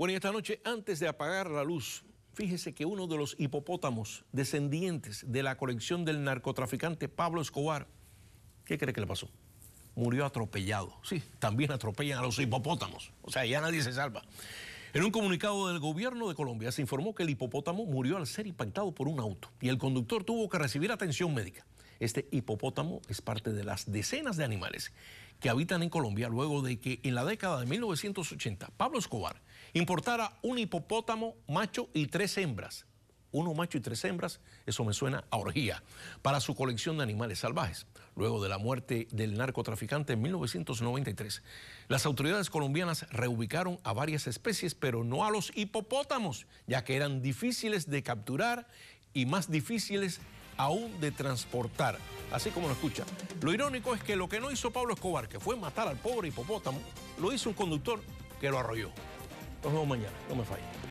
Bueno, y esta noche, antes de apagar la luz, fíjese que uno de los hipopótamos descendientes de la colección del narcotraficante Pablo Escobar, ¿qué cree que le pasó? Murió atropellado. Sí, también atropellan a los hipopótamos. O sea, ya nadie se salva. En un comunicado del gobierno de Colombia se informó que el hipopótamo murió al ser impactado por un auto y el conductor tuvo que recibir atención médica. Este hipopótamo es parte de las decenas de animales que habitan en Colombia luego de que en la década de 1980 Pablo Escobar importara un hipopótamo macho y tres hembras. Uno macho y tres hembras, eso me suena a orgía, para su colección de animales salvajes. Luego de la muerte del narcotraficante en 1993, las autoridades colombianas reubicaron a varias especies, pero no a los hipopótamos, ya que eran difíciles de capturar y más difíciles de aún de transportar. Así como lo escucha. Lo irónico es que lo que no hizo Pablo Escobar, que fue matar al pobre hipopótamo, lo hizo un conductor que lo arrolló. Nos vemos mañana, no me fallen.